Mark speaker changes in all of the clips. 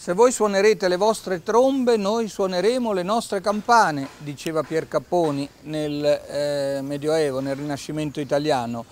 Speaker 1: Se voi suonerete le vostre trombe, noi suoneremo le nostre campane, diceva Pier Capponi nel eh, Medioevo, nel Rinascimento italiano.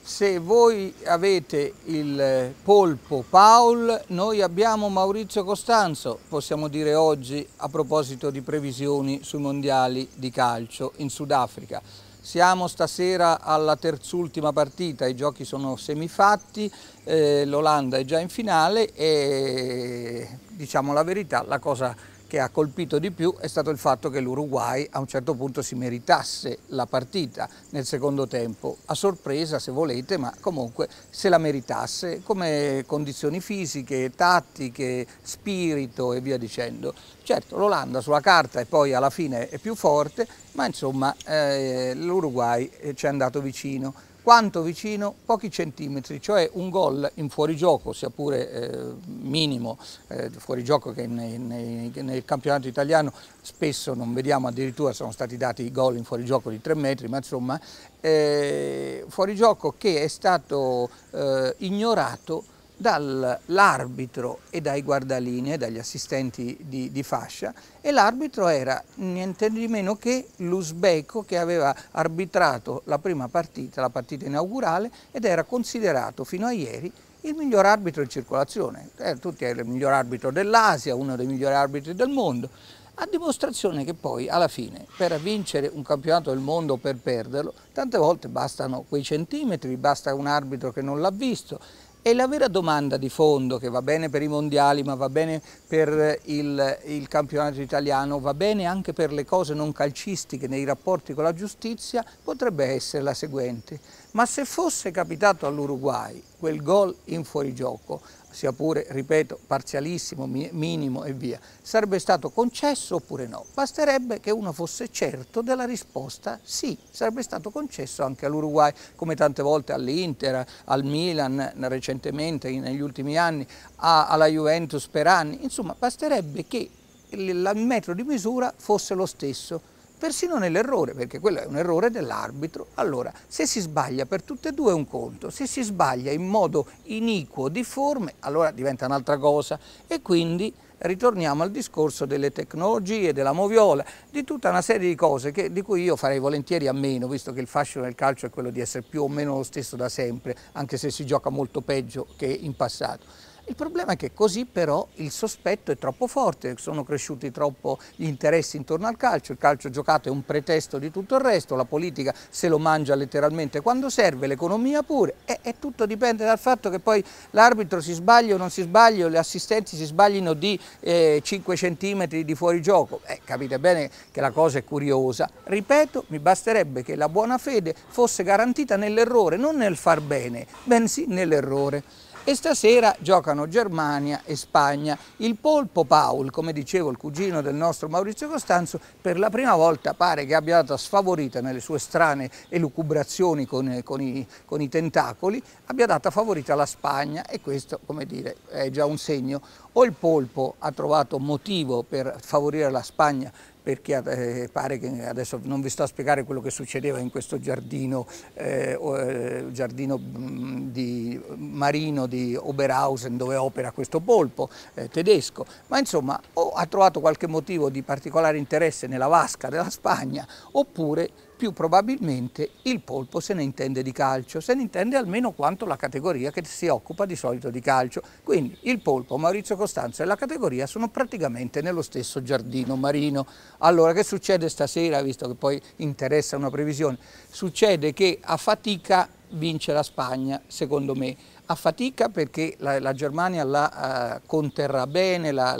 Speaker 1: Se voi avete il eh, polpo Paul, noi abbiamo Maurizio Costanzo, possiamo dire oggi a proposito di previsioni sui mondiali di calcio in Sudafrica. Siamo stasera alla terzultima partita, i giochi sono semifatti, eh, l'Olanda è già in finale e diciamo la verità, la cosa che ha colpito di più è stato il fatto che l'Uruguay a un certo punto si meritasse la partita nel secondo tempo, a sorpresa se volete, ma comunque se la meritasse come condizioni fisiche, tattiche, spirito e via dicendo. Certo, l'Olanda sulla carta e poi alla fine è più forte, ma insomma eh, l'Uruguay eh, ci è andato vicino quanto vicino pochi centimetri, cioè un gol in fuorigioco, sia pure eh, minimo, eh, fuorigioco che nei, nei, nel campionato italiano spesso non vediamo addirittura sono stati dati gol in fuorigioco di 3 metri, ma insomma eh, fuorigioco che è stato eh, ignorato dall'arbitro e dai guardaline, dagli assistenti di, di fascia e l'arbitro era niente di meno che l'usbeco che aveva arbitrato la prima partita, la partita inaugurale ed era considerato fino a ieri il miglior arbitro in circolazione, eh, tutti erano il miglior arbitro dell'Asia, uno dei migliori arbitri del mondo, a dimostrazione che poi alla fine per vincere un campionato del mondo o per perderlo, tante volte bastano quei centimetri, basta un arbitro che non l'ha visto, e la vera domanda di fondo, che va bene per i mondiali, ma va bene per il, il, campionato italiano, va bene anche per le cose non calcistiche nei rapporti con la giustizia, potrebbe essere la seguente. Ma se fosse capitato all'Uruguay quel gol in fuorigioco, sia pure, ripeto, parzialissimo, minimo e via, sarebbe stato concesso oppure no? Basterebbe che uno fosse certo della risposta sì, sarebbe stato concesso anche all'Uruguay, come tante volte all'Inter, al Milan eh, recentemente, negli ultimi anni, alla Juventus per anni, insomma basterebbe che il metro di misura fosse lo stesso persino nell'errore, perché quello è un errore dell'arbitro. Allora, se si sbaglia per tutte e due è un conto, se si sbaglia in modo iniquo, difforme, allora diventa un'altra cosa e quindi ritorniamo al discorso delle tecnologie, della moviola, di tutta una serie di cose che, di cui io farei volentieri a meno, visto che il fascino del calcio è quello di essere più o meno lo stesso da sempre, anche se si gioca molto peggio che in passato. Il problema è che così però il sospetto è troppo forte, sono cresciuti troppo gli interessi intorno al calcio, il calcio giocato è un pretesto di tutto il resto, la politica se lo mangia letteralmente quando serve, l'economia pure e, e, tutto dipende dal fatto che poi l'arbitro si sbaglia o non si sbaglia, gli assistenti si sbaglino di eh, 5 cm di fuorigioco. Eh, capite bene che la cosa è curiosa. Ripeto, mi basterebbe che la buona fede fosse garantita nell'errore, non nel far bene, bensì nell'errore. E stasera giocano Germania e Spagna. Il Polpo Paul, come dicevo il cugino del nostro Maurizio Costanzo, per la prima volta pare che abbia dato sfavorita nelle sue strane elucubrazioni con, eh, con, i, con i tentacoli, abbia dato favorita la Spagna e questo, come dire, è già un segno. O il Polpo ha trovato motivo per favorire la Spagna perché eh, pare che adesso non vi sto a spiegare quello che succedeva in questo giardino, eh, eh giardino mm, di marino di Oberhausen dove opera questo polpo eh, tedesco, ma insomma o ha trovato qualche motivo di particolare interesse nella vasca della Spagna oppure più probabilmente il polpo se ne intende di calcio, se ne intende almeno quanto la categoria che si occupa di solito di calcio. Quindi il polpo, Maurizio Costanzo e la categoria sono praticamente nello stesso giardino marino. Allora che succede stasera, visto che poi interessa una previsione? Succede che a fatica vince la Spagna, secondo me a fatica perché la, la Germania la uh, conterrà bene, la,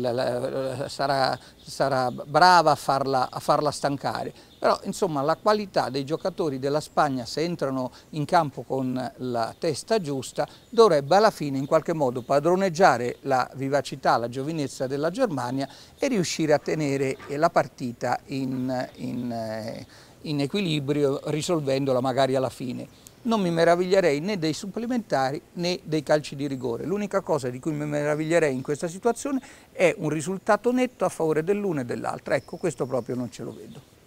Speaker 1: la, sarà, sarà, brava a farla, a farla stancare, però insomma la qualità dei giocatori della Spagna se entrano in campo con la testa giusta dovrebbe alla fine in qualche modo padroneggiare la vivacità, la giovinezza della Germania e riuscire a tenere la partita in, in, eh, in equilibrio risolvendola magari alla fine non mi meraviglierei né dei supplementari né dei calci di rigore. L'unica cosa di cui mi meraviglierei in questa situazione è un risultato netto a favore dell'una e dell'altra. Ecco, questo proprio non ce lo vedo.